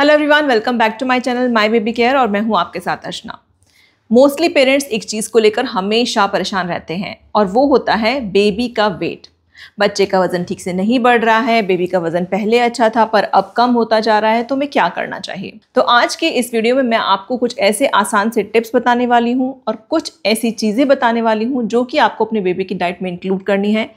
hello everyone welcome back to my channel my baby care और मैं हूं आपके साथ अर्चना मोस्टली पेरेंट्स एक चीज़ को लेकर हमेशा परेशान रहते हैं और वो होता है बेबी का वेट बच्चे का वज़न ठीक से नहीं बढ़ रहा है बेबी का वज़न पहले अच्छा था पर अब कम होता जा रहा है तो हमें क्या करना चाहिए तो आज के इस वीडियो में मैं आपको कुछ ऐसे आसान से टिप्स बताने वाली हूँ और कुछ ऐसी चीज़ें बताने वाली हूँ जो कि आपको अपने बेबी की डाइट में इंक्लूड करनी है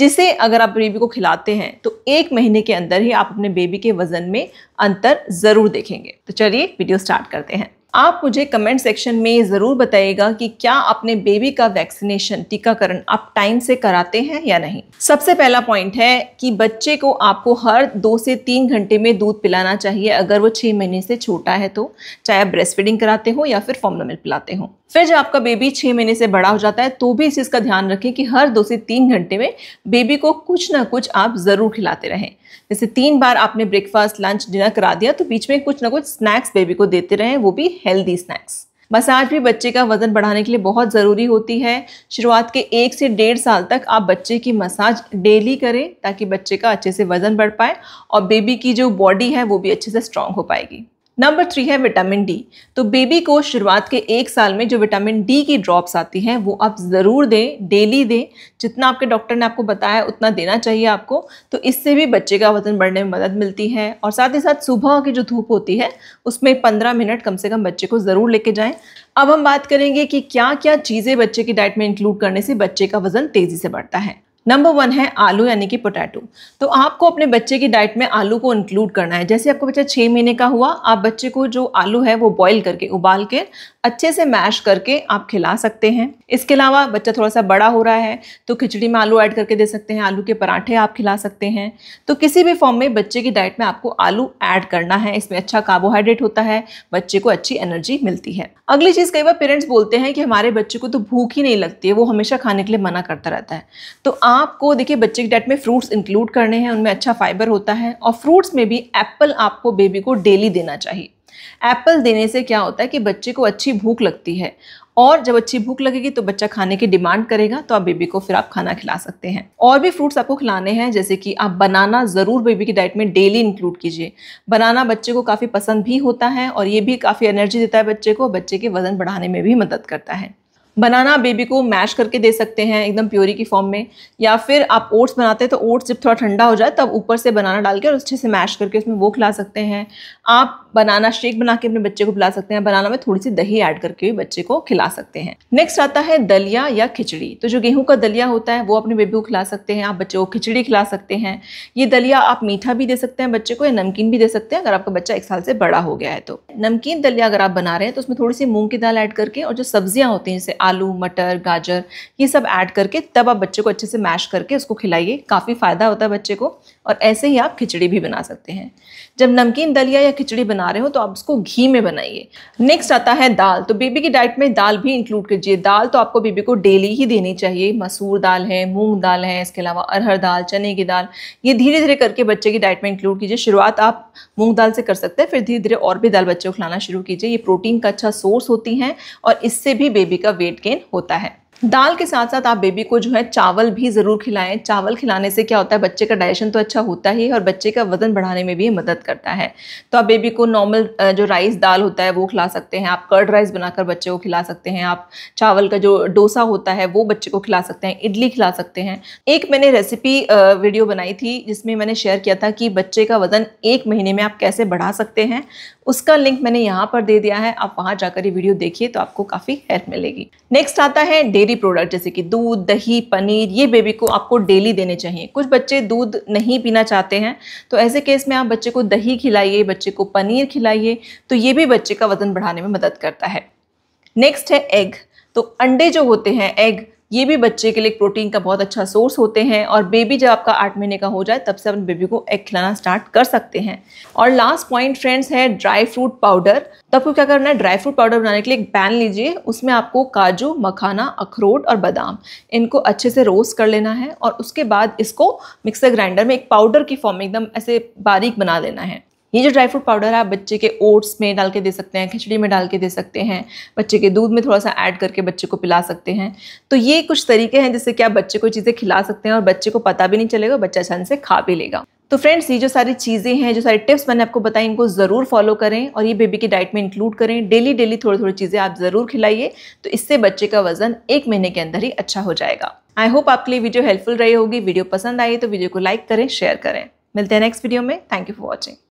जिसे अगर आप बेबी को खिलाते हैं तो एक महीने के अंदर ही आप अपने बेबी के वज़न में अंतर ज़रूर देखेंगे तो चलिए वीडियो स्टार्ट करते हैं आप मुझे कमेंट सेक्शन में ज़रूर बताइएगा कि क्या अपने बेबी का वैक्सीनेशन टीकाकरण आप टाइम से कराते हैं या नहीं सबसे पहला पॉइंट है कि बच्चे को आपको हर दो से तीन घंटे में दूध पिलाना चाहिए अगर वो छः महीने से छोटा है तो चाहे आप ब्रेस्ट फीडिंग कराते हो या फिर फॉर्मुला पिलाते हो फिर जब आपका बेबी छः महीने से बड़ा हो जाता है तो भी इस चीज़ का ध्यान रखें कि हर दो से तीन घंटे में बेबी को कुछ ना कुछ आप ज़रूर खिलाते रहें जैसे तीन बार आपने ब्रेकफास्ट लंच डिनर करा दिया तो बीच में कुछ ना कुछ स्नैक्स बेबी को देते रहें वो भी हेल्दी स्नैक्स मसाज भी बच्चे का वजन बढ़ाने के लिए बहुत ज़रूरी होती है शुरुआत के एक से डेढ़ साल तक आप बच्चे की मसाज डेली करें ताकि बच्चे का अच्छे से वज़न बढ़ पाए और बेबी की जो बॉडी है वो भी अच्छे से स्ट्रांग हो पाएगी नंबर थ्री है विटामिन डी तो बेबी को शुरुआत के एक साल में जो विटामिन डी की ड्रॉप्स आती हैं वो आप ज़रूर दें डेली दें जितना आपके डॉक्टर ने आपको बताया उतना देना चाहिए आपको तो इससे भी बच्चे का वजन बढ़ने में मदद मिलती है और साथ ही साथ सुबह की जो धूप होती है उसमें पंद्रह मिनट कम से कम बच्चे को ज़रूर लेके जाएँ अब हम बात करेंगे कि क्या क्या चीज़ें बच्चे की डाइट में इंक्लूड करने से बच्चे का वज़न तेज़ी से बढ़ता है नंबर वन है आलू यानी कि पोटैटो तो आपको अपने बच्चे की डाइट में आलू को इंक्लूड करना है जैसे आपका बच्चा छः महीने का हुआ आप बच्चे को जो आलू है वो बॉईल करके उबाल के अच्छे से मैश करके आप खिला सकते हैं इसके अलावा बच्चा थोड़ा सा बड़ा हो रहा है तो खिचड़ी में आलू ऐड करके दे सकते हैं आलू के पराठे आप खिला सकते हैं तो किसी भी फॉर्म में बच्चे की डाइट में आपको आलू ऐड करना है इसमें अच्छा कार्बोहाइड्रेट होता है बच्चे को अच्छी एनर्जी मिलती है अगली चीज़ कई बार पेरेंट्स बोलते हैं कि हमारे बच्चे को तो भूख ही नहीं लगती है वो हमेशा खाने के लिए मना करता रहता है तो आपको देखिए बच्चे की डाइट में फ्रूट्स इंक्लूड करने हैं उनमें अच्छा फाइबर होता है और फ्रूट्स में भी एप्पल आपको बेबी को डेली देना चाहिए एप्पल देने से क्या होता है कि बच्चे को अच्छी भूख लगती है और जब अच्छी भूख लगेगी तो बच्चा खाने की डिमांड करेगा तो आप बेबी को फिर आप खाना खिला सकते हैं और भी फ्रूट्स आपको खिलाने हैं जैसे कि आप बनाना ज़रूर बेबी की डाइट में डेली इंक्लूड कीजिए बनाना बच्चे को काफ़ी पसंद भी होता है और ये भी काफ़ी एनर्जी देता है बच्चे को बच्चे के वजन बढ़ाने में भी मदद करता है बनाना बेबी को मैश करके दे सकते हैं एकदम प्योरी की फॉर्म में या फिर आप ओट्स बनाते हैं तो ओट्स जब थोड़ा ठंडा हो जाए तब ऊपर से बनाना डाल के और अच्छे से मैश करके उसमें वो खिला सकते हैं आप बनाना शेक बना के अपने बच्चे को खिला सकते हैं बनाना में थोड़ी सी दही ऐड करके भी बच्चे को खिला सकते हैं नेक्स्ट आता है दलिया या खिचड़ी तो जो गेहूं का दलिया होता है वो अपने बेबी को खिला सकते हैं आप बच्चे को खिचड़ी खिला सकते हैं ये दलिया आप मीठा भी दे सकते हैं बच्चे को या नमकीन भी दे सकते हैं अगर आपका बच्चा एक साल से बड़ा हो गया है तो नमकीन दलिया अगर आप बना रहे हैं तो उसमें थोड़ी सी मूंग की दाल ऐड करके और जो सब्जियां होती हैं जैसे आलू मटर गाजर ये सब ऐड करके तब आप बच्चे को अच्छे से मैश करके उसको खिलाइए काफ़ी फ़ायदा होता है बच्चे को और ऐसे ही आप खिचड़ी भी बना सकते हैं जब नमकीन दलिया या खिचड़ी बना रहे हो तो आप उसको घी में बनाइए नेक्स्ट आता है दाल तो बेबी की डाइट में दाल भी इंक्लूड कीजिए दाल तो आपको बेबी को डेली ही देनी चाहिए मसूर दाल है मूंग दाल है इसके अलावा अरहर दाल चने की दाल ये धीरे धीरे करके बच्चे की डाइट में इंक्लूड कीजिए शुरुआत आप मूंग दाल से कर सकते हैं फिर धीरे धीरे और भी दाल बच्चे को खिलाना शुरू कीजिए ये प्रोटीन का अच्छा सोर्स होती है और इससे भी बेबी का वेट गेन होता है दाल के साथ साथ आप बेबी को जो है चावल भी ज़रूर खिलाएं चावल खिलाने से क्या होता है बच्चे का डाइजेशन तो अच्छा होता ही है और बच्चे का वजन बढ़ाने में भी मदद करता है तो आप बेबी को नॉर्मल जो राइस दाल होता है वो खिला सकते हैं आप कर्ड राइस बनाकर बच्चे को खिला सकते हैं आप चावल का जो डोसा होता है वो बच्चे को खिला सकते हैं इडली खिला सकते हैं एक मैंने रेसिपी वीडियो बनाई थी जिसमें मैंने शेयर किया था कि बच्चे का वज़न एक महीने में आप कैसे बढ़ा सकते हैं उसका लिंक मैंने यहाँ पर दे दिया है आप वहाँ जाकर ये वीडियो देखिए तो आपको काफ़ी हेल्प मिलेगी नेक्स्ट आता है डेरी डेयरी प्रोडक्ट जैसे कि दूध दही पनीर ये बेबी को आपको डेली देने चाहिए कुछ बच्चे दूध नहीं पीना चाहते हैं तो ऐसे केस में आप बच्चे को दही खिलाइए बच्चे को पनीर खिलाइए तो ये भी बच्चे का वजन बढ़ाने में मदद करता है नेक्स्ट है एग तो अंडे जो होते हैं एग ये भी बच्चे के लिए प्रोटीन का बहुत अच्छा सोर्स होते हैं और बेबी जब आपका आठ महीने का हो जाए तब से अपने बेबी को एग खिलाना स्टार्ट कर सकते हैं और लास्ट पॉइंट फ्रेंड्स है ड्राई फ्रूट पाउडर तो आपको क्या करना है ड्राई फ्रूट पाउडर बनाने के लिए एक पैन लीजिए उसमें आपको काजू मखाना अखरोट और बादाम इनको अच्छे से रोस्ट कर लेना है और उसके बाद इसको मिक्सर ग्राइंडर में एक पाउडर की फॉर्म में एकदम ऐसे बारीक बना लेना है ये जो ड्राई फ्रूट पाउडर है आप बच्चे के ओट्स में डाल के दे सकते हैं खिचड़ी में डाल के दे सकते हैं बच्चे के दूध में थोड़ा सा ऐड करके बच्चे को पिला सकते हैं तो ये कुछ तरीके हैं जिससे कि आप बच्चे को चीज़ें खिला सकते हैं और बच्चे को पता भी नहीं चलेगा बच्चा छन से खा भी लेगा तो फ्रेंड्स ये जो सारी चीज़ें हैं जो सारी टिप्स मैंने आपको बताई इनको ज़रूर फॉलो करें और ये बेबी की डाइट में इंक्लूड करें डेली डेली थोड़ी थोड़ी चीज़ें आप ज़रूर खिलाइए तो इससे बच्चे का वजन एक महीने के अंदर ही अच्छा हो जाएगा आई होप आपके लिए वीडियो हेल्पफुल रही होगी वीडियो पसंद आई तो वीडियो को लाइक करें शेयर करें मिलते हैं नेक्स्ट वीडियो में थैंक यू फॉर वॉचिंग